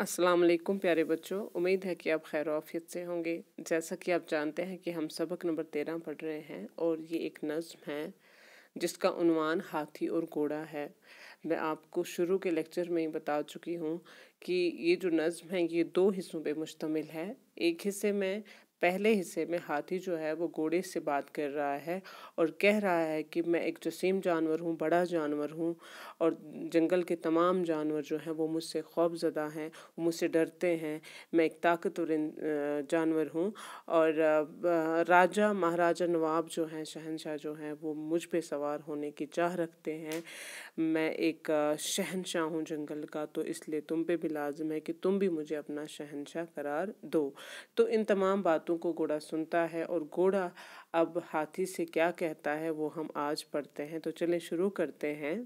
अस्सलाम वालेकुम प्यारे बच्चों उम्मीद है कि आप खैर आफियत से होंगे जैसा कि आप जानते हैं कि हम सबक नंबर तेरह पढ़ रहे हैं और ये एक नज़म है जिसका उनवान हाथी और घोड़ा है मैं आपको शुरू के लेक्चर में ही बता चुकी हूँ कि ये जो नज़म है ये दो हिस्सों पे मुश्तमिल है एक हिस्से में पहले हिस्से में हाथी जो है वो घोड़े से बात कर रहा है और कह रहा है कि मैं एक जसीम जानवर हूँ बड़ा जानवर हूँ और जंगल के तमाम जानवर जो हैं वो मुझसे खौफजदा हैं वो मुझसे डरते हैं मैं एक ताकतवर जानवर हूँ और राजा महाराजा नवाब जो हैं शहनशाह जो हैं वो मुझ पर सवार होने की चाह रखते हैं मैं एक शहनशाह हूँ जंगल का तो इसलिए तुम पे भी लाजम है कि तुम भी मुझे अपना शहनशाह करार दो तो इन तमाम बातों को घोड़ा सुनता है और घोड़ा अब हाथी से क्या कहता है वो हम आज पढ़ते हैं तो चलें शुरू करते हैं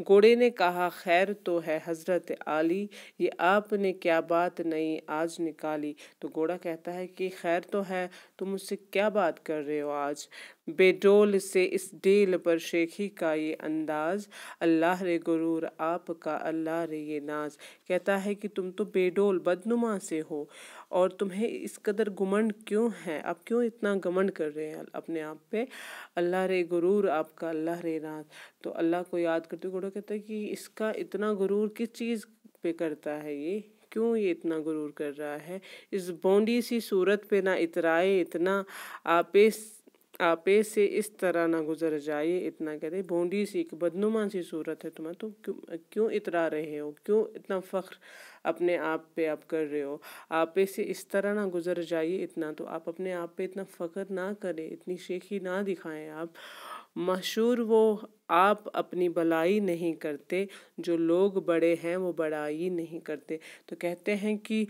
घोड़े ने कहा खैर तो है हज़रत आली ये आपने क्या बात नहीं आज निकाली तो घोड़ा कहता है कि खैर तो है तुम उससे क्या बात कर रहे हो आज बेडोल से इस डेल पर शेखी का ये अंदाज अल्लाह रे गुरूर आपका अल्लाह रे ये नाज कहता है कि तुम तो बेडोल बदनुमा से हो और तुम्हें इस कदर घुमंड क्यों है आप क्यों इतना घमंड कर रहे हैं अपने आप पे अल्लाह रे गुरूर आपका अल्लाह रे नाज तो अल्लाह को याद करते गुड़ा कहता है कि इसका इतना गुरूर किस चीज़ पे करता है ये क्यों ये इतना गुरूर कर रहा है इस बोंडी सी सूरत पे ना इतराए इतना आपे आपे से इस तरह ना गुजर जाए इतना कहते भोंडी सी एक बदनुमा सी सूरत है तुम्हें तो क्यों क्यों इतरा रहे हो क्यों इतना फ़ख्र अपने आप पे आप कर रहे हो आपे से इस तरह ना गुजर जाइए इतना तो आप अपने आप पे इतना फ़ख्र ना करें इतनी शेखी ना दिखाएं आप मशहूर वो आप अपनी भलाई नहीं करते जो लोग बड़े हैं वो बड़ाई नहीं करते तो कहते हैं कि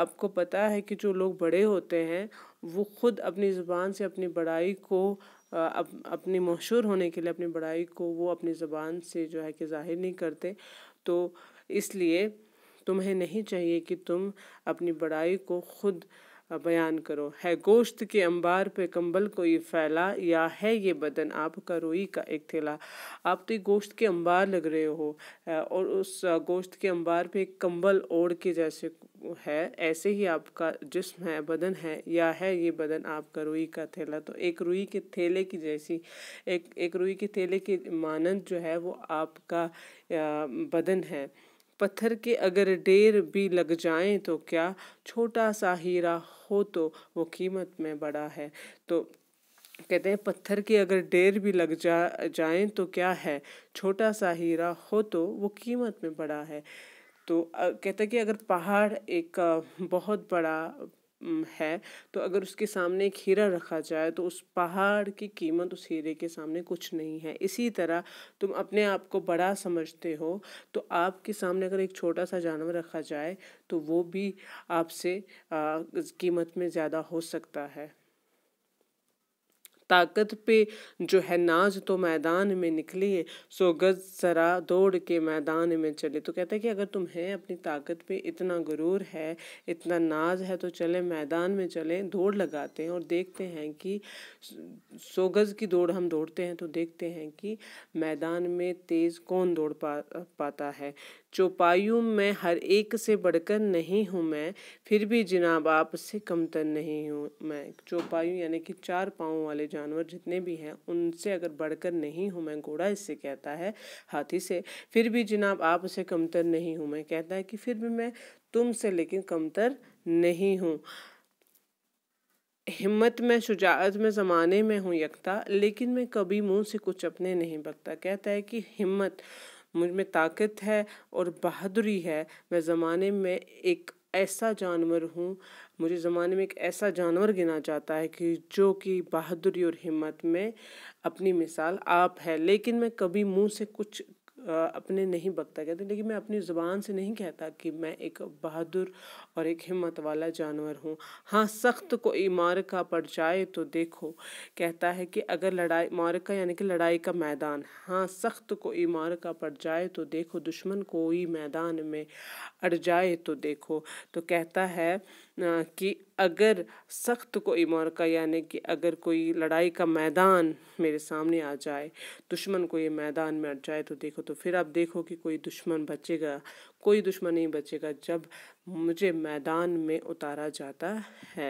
आपको पता है कि जो लोग बड़े होते हैं वो खुद अपनी ज़ुबान से अपनी बड़ाई को अप, अपनी मशहूर होने के लिए अपनी बड़ाई को वो अपनी जबान से जो है कि जाहिर नहीं करते तो इसलिए तुम्हें नहीं चाहिए कि तुम अपनी बड़ाई को खुद बयान करो है गोश्त के अंबार पे कंबल कोई फैला या है ये बदन आपका रोई का एक थैला आप तो गोश्त के अंबार लग रहे हो और उस गोश्त के अंबार पे एक कंबल ओढ़ के जैसे है ऐसे ही आपका जिस्म है बदन है या है ये बदन आपका रुई का थैला तो एक रुई के थैले की जैसी एक एक रुई के थैले की मानंद जो है वो आपका बदन है पत्थर के अगर ढेर भी लग जाए तो क्या छोटा सा हीरा हो तो वो कीमत में बड़ा है तो कहते हैं पत्थर के अगर ढेर भी लग जा जाए तो क्या है छोटा सा हीरा हो तो वो कीमत में बड़ा है तो कहते हैं कि अगर पहाड़ एक बहुत बड़ा है तो अगर उसके सामने एक हीरा रखा जाए तो उस पहाड़ की कीमत उस हीरे के सामने कुछ नहीं है इसी तरह तुम अपने आप को बड़ा समझते हो तो आपके सामने अगर एक छोटा सा जानवर रखा जाए तो वो भी आपसे कीमत में ज़्यादा हो सकता है ताकत पे जो है नाज तो मैदान में निकली है सो गज सरा दौड़ के मैदान में चले तो कहते हैं कि अगर तुम्हें अपनी ताकत पे इतना गुरूर है इतना नाज है तो चले मैदान में चले दौड़ लगाते हैं और देखते हैं कि सो गज की दौड़ हम दौड़ते हैं तो देखते हैं कि मैदान में तेज़ कौन दौड़ पा पाता है चौपायु में हर एक से बढ़कर नहीं हूँ मैं फिर भी जनाब आप से कमतर नहीं हूँ मैं चौपायु यानी कि चार पाँव वाले जानवर जितने भी हैं उनसे अगर बढ़कर नहीं हूँ मैं घोड़ा इससे कहता है हाथी से फिर भी जनाब आप उसे कमतर नहीं हूँ मैं कहता है कि फिर भी मैं तुम से लेकिन कमतर नहीं हूँ हिम्मत में शुजात में ज़माने में हूँ यकता लेकिन मैं कभी मुंह से कुछ अपने नहीं बकता कहता है कि हिम्मत मुझ में ताकत है और बहादुरी है मैं ज़माने में एक ऐसा जानवर हूँ मुझे ज़माने में एक ऐसा जानवर गिना जाता है कि जो कि बहादुरी और हिम्मत में अपनी मिसाल आप है लेकिन मैं कभी मुँह से कुछ अपने नहीं बकता कहते लेकिन मैं अपनी ज़ुबान से नहीं कहता कि मैं एक बहादुर और एक हिम्मत वाला जानवर हूँ हाँ सख्त को इमार का पड़ जाए तो देखो कहता है कि अगर लड़ाई मार का यानी कि लड़ाई का मैदान हाँ सख्त को इमार का पड़ जाए तो देखो दुश्मन कोई मैदान में अड़ जाए तो देखो तो कहता है कि अगर सख्त कोई का यानी कि अगर कोई लड़ाई का मैदान मेरे सामने आ जाए दुश्मन को ये मैदान में अट जाए तो देखो तो फिर आप देखो कि कोई दुश्मन बचेगा कोई दुश्मन नहीं बचेगा जब मुझे मैदान में उतारा जाता है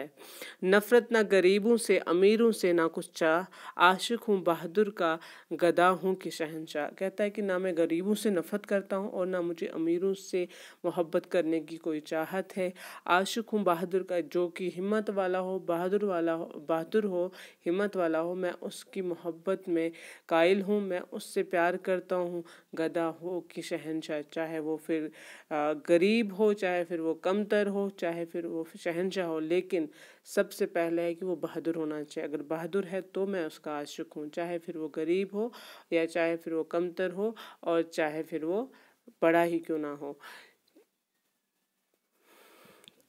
नफ़रत ना गरीबों से अमीरों से ना कुछ चाह आशिक हूँ बहादुर का गदा हूँ कि शहनशाह कहता है कि ना मैं गरीबों से नफ़रत करता हूँ और ना मुझे अमीरों से मोहब्बत करने की कोई चाहत है आशिक हूँ बहादुर का जो कि हिम्मत वाला हो बहादुर वाला हो बहादुर हो हिम्मत वाला हो मैं उसकी मोहब्बत में कायल हूँ मैं उससे प्यार करता हूँ गदा हो कि शहनशाह चाहे वो फिर गरीब हो चाहे फिर वो कमतर हो चाहे फिर वो शहनशाह हो लेकिन सबसे पहले है कि वो बहादुर होना चाहिए अगर बहादुर है तो मैं उसका आशिक हूँ चाहे फिर वो गरीब हो या चाहे फिर वो कमतर हो और चाहे फिर वो बड़ा ही क्यों ना हो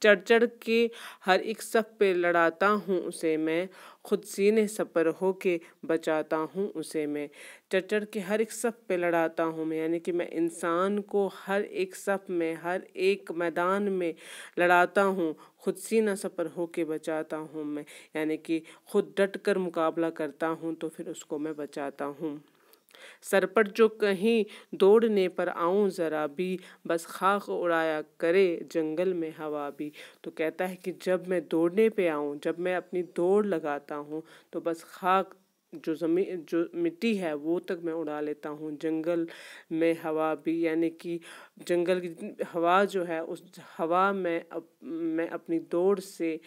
चढ़ चढ़ के हर एक सब पे लड़ाता हूँ उसे मैं खुद सीने सपर हो के बचाता हूँ उसे मैं चढ़ चढ़ के हर एक सब पे लड़ाता हूँ मैं यानी कि मैं इंसान को हर एक सफ़ में हर एक मैदान में लड़ाता हूँ खुद सीना सपर हो के बचाता हूँ मैं यानी कि खुद डट कर मुकाबला करता हूँ तो फिर उसको मैं बचाता हूँ सर पर जो कहीं दौड़ने पर आऊँ ज़रा भी बस खाक उड़ाया करे जंगल में हवा भी तो कहता है कि जब मैं दौड़ने पे आऊँ जब मैं अपनी दौड़ लगाता हूँ तो बस खाक जो ज़मी जो मिट्टी है वो तक मैं उड़ा लेता हूँ जंगल में हवा भी यानी कि जंगल की हवा जो है उस हवा में अप, मैं अपनी दौड़ से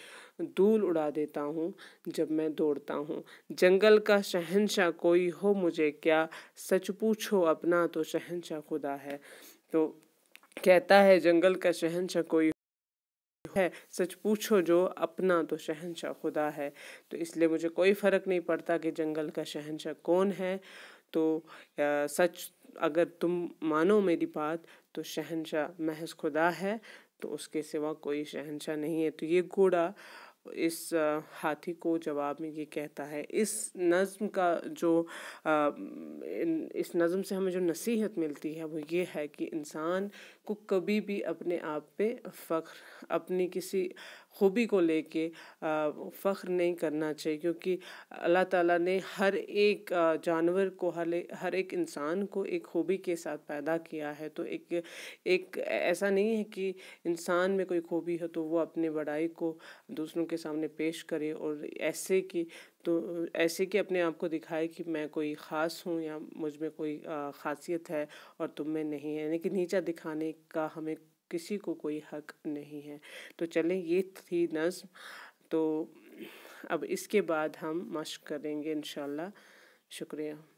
धूल उड़ा देता हूँ जब मैं दौड़ता हूँ जंगल का शहनशाह कोई हो मुझे क्या सच पूछो अपना तो शहनशाह खुदा है तो कहता है जंगल का शहनशाह कोई है सच पूछो जो अपना तो शहनशाह खुदा है तो इसलिए मुझे कोई फ़र्क नहीं पड़ता कि जंगल का शहनशाह कौन है तो सच अगर तुम मानो मेरी बात तो शहनशाह महज खुदा है तो उसके सिवा कोई शहनशाह नहीं है तो ये घोड़ा इस हाथी को जवाब में ये कहता है इस नज़म का जो इस नज़म से हमें जो नसीहत मिलती है वो ये है कि इंसान को कभी भी अपने आप पे फ़ख्र अपनी किसी खूबी को लेके फ़ख्र नहीं करना चाहिए क्योंकि अल्लाह ताला ने हर एक जानवर को हर हर एक इंसान को एक खूबी के साथ पैदा किया है तो एक एक ऐसा नहीं है कि इंसान में कोई खूबी हो तो वो अपने बड़ाई को दूसरों के सामने पेश करे और ऐसे कि तो ऐसे कि अपने आप को दिखाए कि मैं कोई ख़ास हूँ या मुझ में कोई ख़ासियत है और तुम में नहीं है यानी कि नीचा दिखाने का हमें किसी को कोई हक नहीं है तो चलें ये थी नज़म तो अब इसके बाद हम मश्क करेंगे इन शुक्रिया